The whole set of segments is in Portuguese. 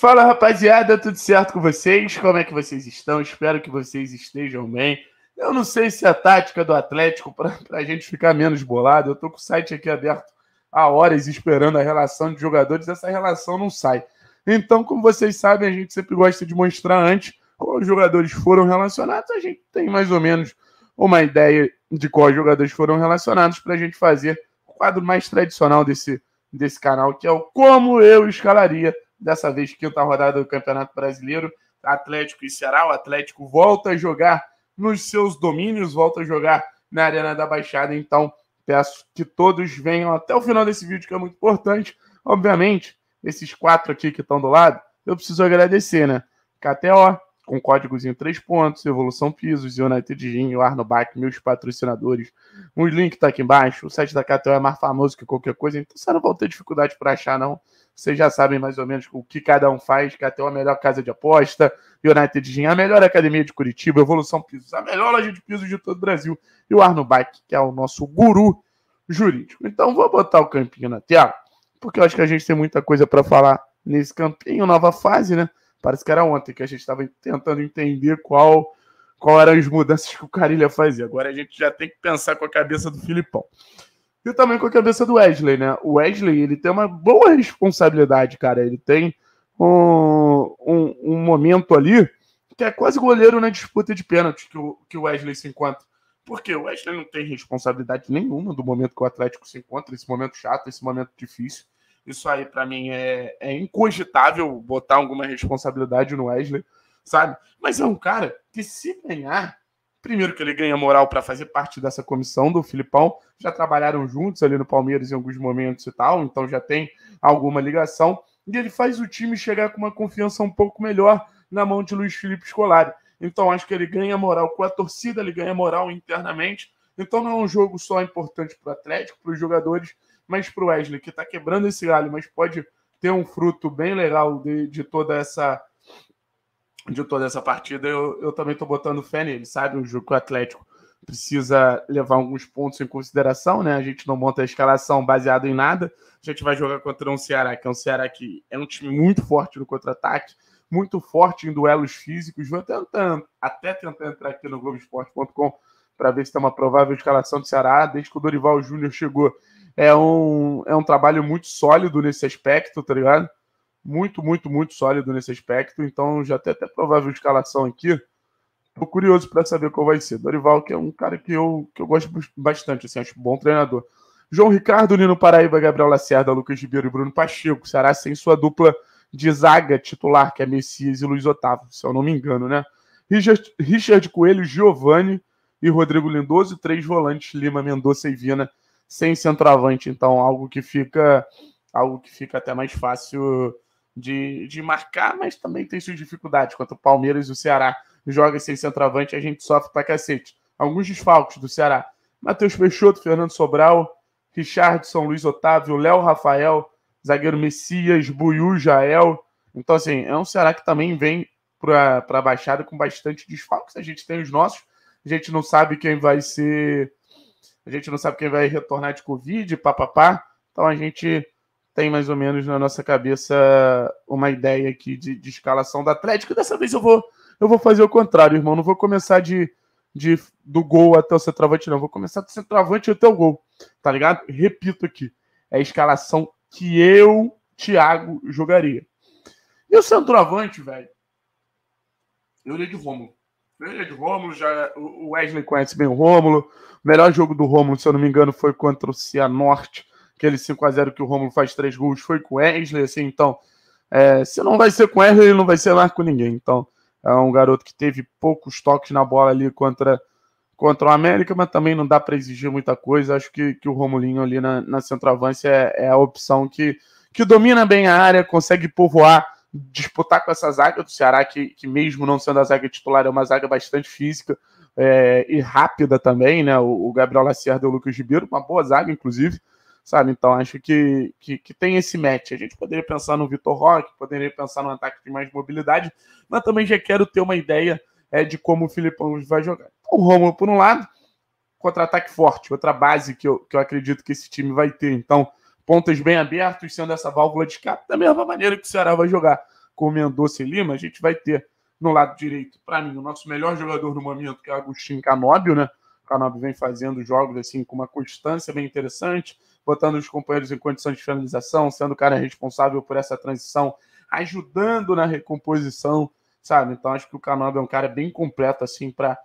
Fala rapaziada, tudo certo com vocês? Como é que vocês estão? Espero que vocês estejam bem. Eu não sei se a tática do Atlético, para a gente ficar menos bolado, eu tô com o site aqui aberto há horas esperando a relação de jogadores, essa relação não sai. Então, como vocês sabem, a gente sempre gosta de mostrar antes quais jogadores foram relacionados, a gente tem mais ou menos uma ideia de quais jogadores foram relacionados para a gente fazer o quadro mais tradicional desse, desse canal, que é o Como Eu Escalaria dessa vez quinta rodada do Campeonato Brasileiro, Atlético e Ceará. O Atlético volta a jogar nos seus domínios, volta a jogar na Arena da Baixada. Então, peço que todos venham até o final desse vídeo, que é muito importante. Obviamente, esses quatro aqui que estão do lado, eu preciso agradecer, né? KTO, com códigozinho 3 pontos, Evolução Pisos, United Arno Bach, meus patrocinadores. O link tá aqui embaixo. O site da KTO é mais famoso que qualquer coisa, então você não vai ter dificuldade para achar, não. Vocês já sabem mais ou menos o que cada um faz, que até a melhor casa de aposta, United Gym, a melhor academia de Curitiba, Evolução Pisos, a melhor loja de pisos de todo o Brasil, e o Arno Bike, que é o nosso guru jurídico. Então vou botar o campinho na tela, porque eu acho que a gente tem muita coisa para falar nesse campinho, nova fase, né? Parece que era ontem que a gente estava tentando entender qual qual eram as mudanças que o Carilha fazia. Agora a gente já tem que pensar com a cabeça do Filipão. E também com a cabeça do Wesley, né? O Wesley, ele tem uma boa responsabilidade, cara. Ele tem um, um, um momento ali que é quase goleiro na disputa de pênalti que o, que o Wesley se encontra. Porque o Wesley não tem responsabilidade nenhuma do momento que o Atlético se encontra, esse momento chato, esse momento difícil. Isso aí, para mim, é, é incogitável botar alguma responsabilidade no Wesley, sabe? Mas é um cara que, se ganhar, Primeiro que ele ganha moral para fazer parte dessa comissão do Filipão, já trabalharam juntos ali no Palmeiras em alguns momentos e tal, então já tem alguma ligação. E ele faz o time chegar com uma confiança um pouco melhor na mão de Luiz Felipe Scolari. Então acho que ele ganha moral com a torcida, ele ganha moral internamente. Então não é um jogo só importante para o Atlético, para os jogadores, mas para o Wesley, que está quebrando esse galho, mas pode ter um fruto bem legal de, de toda essa de toda essa partida, eu, eu também estou botando fé nele, sabe? o jogo que o Atlético precisa levar alguns pontos em consideração, né? A gente não monta a escalação baseado em nada. A gente vai jogar contra um Ceará, que é um Ceará que é um time muito forte no contra-ataque, muito forte em duelos físicos. Vou tentando, até tentar entrar aqui no Globoesporte.com para ver se tem uma provável escalação do Ceará. Desde que o Dorival Júnior chegou, é um, é um trabalho muito sólido nesse aspecto, tá ligado? muito, muito, muito sólido nesse aspecto. Então já tem até provável escalação aqui. Tô curioso para saber qual vai ser. Dorival, que é um cara que eu, que eu gosto bastante, assim, acho um bom treinador. João Ricardo, Nino Paraíba, Gabriel Lacerda, Lucas Ribeiro e Bruno Pacheco. Será sem sua dupla de zaga titular, que é Messias e Luiz Otávio, se eu não me engano, né? Richard, Richard Coelho, Giovanni e Rodrigo Lindoso, três volantes, Lima, Mendonça e Vina, sem centroavante. Então, algo que fica algo que fica até mais fácil de, de marcar, mas também tem suas dificuldades. Quanto o Palmeiras e o Ceará joga sem centroavante, a gente sofre pra cacete. Alguns desfalques do Ceará. Matheus Peixoto, Fernando Sobral, Richard São Luiz Otávio, Léo Rafael, zagueiro Messias, Buiu, Jael. Então, assim, é um Ceará que também vem para a Baixada com bastante desfalques. A gente tem os nossos, a gente não sabe quem vai ser, a gente não sabe quem vai retornar de Covid, papapá. Então a gente tem mais ou menos na nossa cabeça uma ideia aqui de, de escalação do Atlético. Dessa vez eu vou, eu vou fazer o contrário, irmão. Não vou começar de, de do gol até o centroavante, não. Vou começar do centroavante até o gol, tá ligado? Repito aqui, é a escalação que eu, Thiago, jogaria. E o centroavante, velho? Eu olhei de Rômulo. Eu olhei de Rômulo, já, o Wesley conhece bem o Rômulo. O melhor jogo do Rômulo, se eu não me engano, foi contra o Cianorte aquele 5 a 0 que o Romulo faz três gols foi com o Wesley, assim, então, é, se não vai ser com o Wesley, ele não vai ser mais com ninguém. Então, é um garoto que teve poucos toques na bola ali contra, contra o América, mas também não dá para exigir muita coisa. Acho que, que o Romulinho ali na, na centroavância é, é a opção que, que domina bem a área, consegue povoar, disputar com essa zaga do Ceará, que, que mesmo não sendo a zaga titular, é uma zaga bastante física. É, e rápida também, né? O, o Gabriel Lacerda e o Lucas Ribeiro, uma boa zaga, inclusive sabe? Então acho que, que, que, tem esse match. A gente poderia pensar no Vitor Roque, poderia pensar no ataque de mais mobilidade, mas também já quero ter uma ideia é, de como o Filipão vai jogar. Então, o Romulo, por um lado, contra-ataque forte, outra base que eu, que eu acredito que esse time vai ter. Então, pontas bem abertos, sendo essa válvula de escape, da mesma maneira que o Ceará vai jogar com o Mendonça e Lima, a gente vai ter no lado direito, para mim, o nosso melhor jogador no momento, que é o Agostinho Canóbio, né? O Canobio vem fazendo jogos assim com uma constância bem interessante, botando os companheiros em condição de finalização, sendo o cara responsável por essa transição, ajudando na recomposição, sabe? Então acho que o Canobio é um cara bem completo, assim, para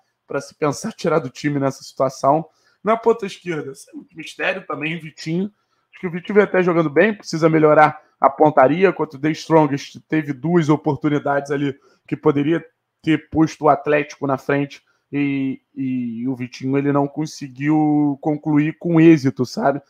se pensar tirar do time nessa situação. Na ponta esquerda, mistério também, Vitinho. Acho que o Vitinho vem até jogando bem, precisa melhorar a pontaria, quanto o The Strongest teve duas oportunidades ali que poderia ter posto o Atlético na frente e, e o Vitinho ele não conseguiu concluir com êxito, sabe?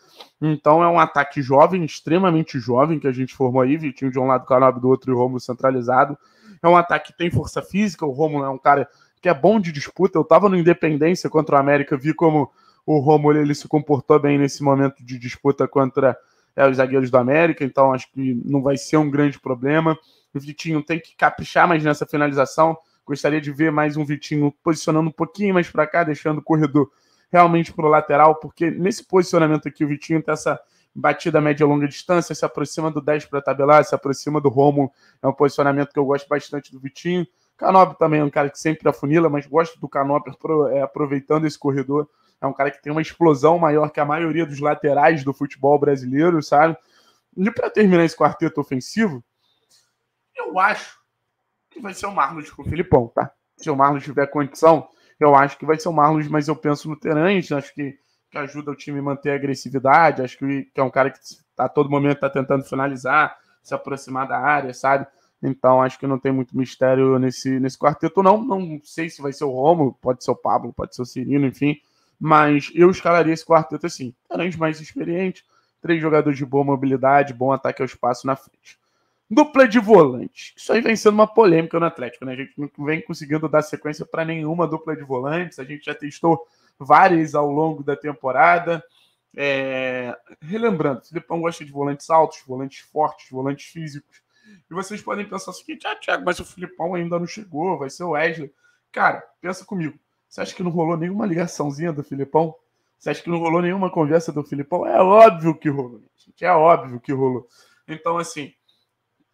Então é um ataque jovem, extremamente jovem, que a gente formou aí, Vitinho de um lado, Canob do outro e o Romulo centralizado. É um ataque que tem força física, o Romulo é um cara que é bom de disputa. Eu estava no Independência contra o América, vi como o Romulo ele se comportou bem nesse momento de disputa contra é, os zagueiros do América, então acho que não vai ser um grande problema. O Vitinho tem que caprichar mais nessa finalização. Gostaria de ver mais um Vitinho posicionando um pouquinho mais para cá, deixando o corredor realmente para o lateral, porque nesse posicionamento aqui o Vitinho tem essa batida média longa distância, se aproxima do 10 para tabelar, se aproxima do Romo, é um posicionamento que eu gosto bastante do Vitinho. Canóbio também é um cara que sempre afunila, mas gosto do Canóbio é, aproveitando esse corredor. É um cara que tem uma explosão maior que a maioria dos laterais do futebol brasileiro, sabe? E para terminar esse quarteto ofensivo, eu acho que vai ser o Marlos com o Filipão, tá? Se o Marlos tiver condição, eu acho que vai ser o Marlos, mas eu penso no Terães, acho que, que ajuda o time a manter a agressividade, acho que, que é um cara que tá a todo momento tá tentando finalizar, se aproximar da área, sabe? Então acho que não tem muito mistério nesse, nesse quarteto, não. Não sei se vai ser o Romo, pode ser o Pablo, pode ser o Cirino, enfim. Mas eu escalaria esse quarteto assim. Terães mais experiente, três jogadores de boa mobilidade, bom ataque ao espaço na frente. Dupla de volantes Isso aí vem sendo uma polêmica no Atlético, né? A gente não vem conseguindo dar sequência para nenhuma dupla de volantes. A gente já testou várias ao longo da temporada. É... Relembrando, o Filipão gosta de volantes altos, volantes fortes, volantes físicos. E vocês podem pensar o assim, seguinte: ah, Thiago, mas o Filipão ainda não chegou, vai ser o Wesley. Cara, pensa comigo. Você acha que não rolou nenhuma ligaçãozinha do Filipão? Você acha que não rolou nenhuma conversa do Filipão? É óbvio que rolou, gente. É óbvio que rolou. Então, assim,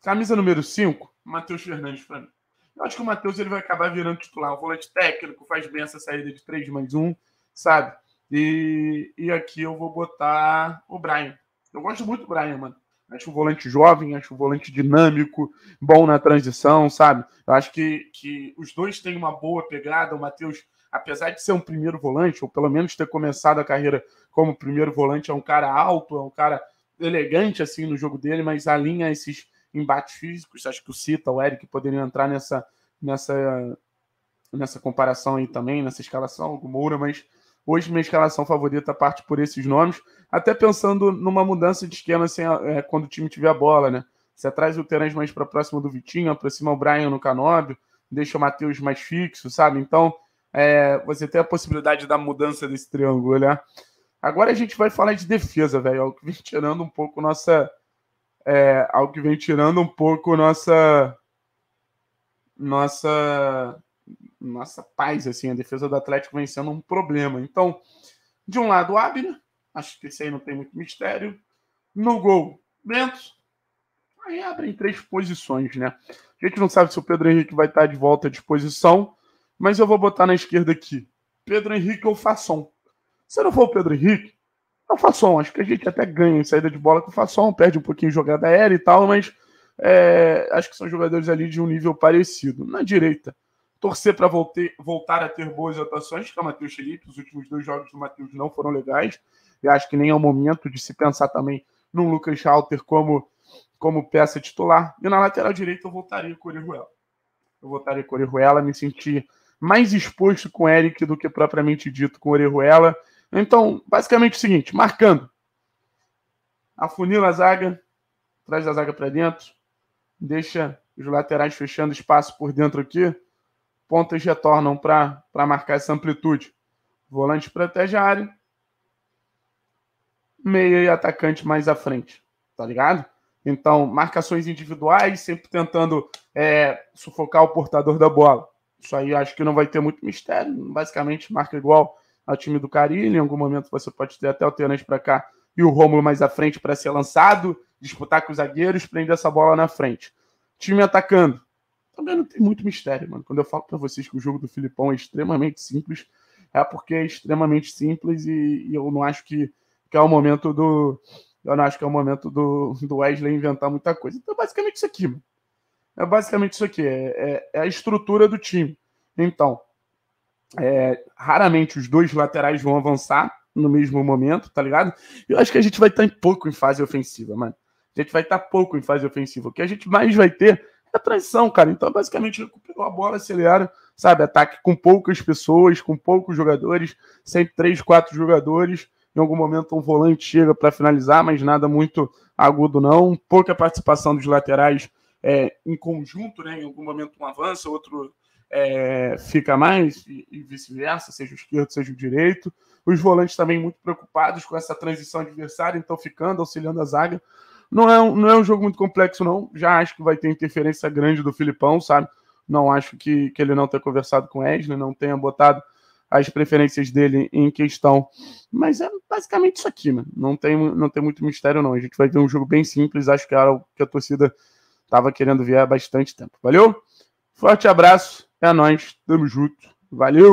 Camisa número 5, Matheus Fernandes para mim. Eu acho que o Matheus ele vai acabar virando titular, um volante técnico, faz bem essa saída de 3 mais 1, sabe? E, e aqui eu vou botar o Brian. Eu gosto muito do Brian, mano. Acho um volante jovem, acho um volante dinâmico, bom na transição, sabe? Eu acho que, que os dois têm uma boa pegada. O Matheus, apesar de ser um primeiro volante, ou pelo menos ter começado a carreira como primeiro volante, é um cara alto, é um cara elegante assim no jogo dele, mas alinha esses embates físicos. Acho que o Cita, o Eric poderiam entrar nessa, nessa, nessa comparação aí também, nessa escalação, o Moura, mas hoje minha escalação favorita parte por esses nomes, até pensando numa mudança de esquema assim, é, é quando o time tiver a bola, né? Você traz o Terence mais para próximo do Vitinho, aproxima o Brian no Canóbio, deixa o Matheus mais fixo, sabe? Então, é, você tem a possibilidade da mudança desse triângulo, né? Agora a gente vai falar de defesa, velho, é tirando um pouco nossa é, algo que vem tirando um pouco nossa nossa nossa paz assim a defesa do Atlético vem sendo um problema então de um lado Abner acho que isso aí não tem muito mistério no gol Bento aí abrem três posições né a gente não sabe se o Pedro Henrique vai estar de volta à disposição mas eu vou botar na esquerda aqui Pedro Henrique ou Façon se não for o Pedro Henrique o Fasson. Acho que a gente até ganha em saída de bola com o Fasson, perde um pouquinho jogada aérea e tal, mas é, acho que são jogadores ali de um nível parecido. Na direita, torcer para voltar a ter boas atuações, que é o Matheus Felipe. Os últimos dois jogos do Matheus não foram legais, e acho que nem é o momento de se pensar também num Lucas Schalter como, como peça titular. E na lateral direita eu voltaria com o Orihuela. Eu voltaria com o Orihuela, me senti mais exposto com o Eric do que propriamente dito com o Orejuela. Então, basicamente é o seguinte: marcando, afunila a zaga, traz a zaga para dentro, deixa os laterais fechando espaço por dentro aqui, pontas retornam para marcar essa amplitude. Volante protege a área, meia e atacante mais à frente, tá ligado? Então, marcações individuais, sempre tentando é, sufocar o portador da bola. Isso aí acho que não vai ter muito mistério, basicamente marca igual ao time do Carilho. Em algum momento você pode ter até o Terence para cá e o Rômulo mais à frente para ser lançado, disputar com os zagueiros, prender essa bola na frente. Time atacando. Também não tem muito mistério, mano. Quando eu falo para vocês que o jogo do Filipão é extremamente simples, é porque é extremamente simples e, e eu não acho que, que é o momento do. Eu não acho que é o momento do, do Wesley inventar muita coisa. Então, é basicamente isso aqui, mano. É basicamente isso aqui. É, é, é a estrutura do time. Então, é, raramente os dois laterais vão avançar no mesmo momento, tá ligado? Eu acho que a gente vai estar tá em pouco em fase ofensiva, mano. A gente vai estar tá pouco em fase ofensiva. O que a gente mais vai ter é transição, cara. Então, basicamente, recuperou a bola, acelera, sabe? Ataque com poucas pessoas, com poucos jogadores, sempre três, quatro jogadores. Em algum momento, um volante chega para finalizar, mas nada muito agudo, não. Pouca participação dos laterais é, em conjunto, né? Em algum momento, um avança, outro é, fica mais e, e vice-versa, seja o esquerdo, seja o direito. Os volantes também muito preocupados com essa transição adversária, então ficando, auxiliando a zaga. Não é, um, não é um jogo muito complexo, não. Já acho que vai ter interferência grande do Filipão, sabe? Não acho que, que ele não tenha conversado com o Edna, não tenha botado as preferências dele em questão. Mas é basicamente isso aqui, né? Não tem, não tem muito mistério, não. A gente vai ter um jogo bem simples. Acho que era o que a torcida estava querendo ver há bastante tempo. Valeu? Forte abraço. É nóis, tamo junto. Valeu!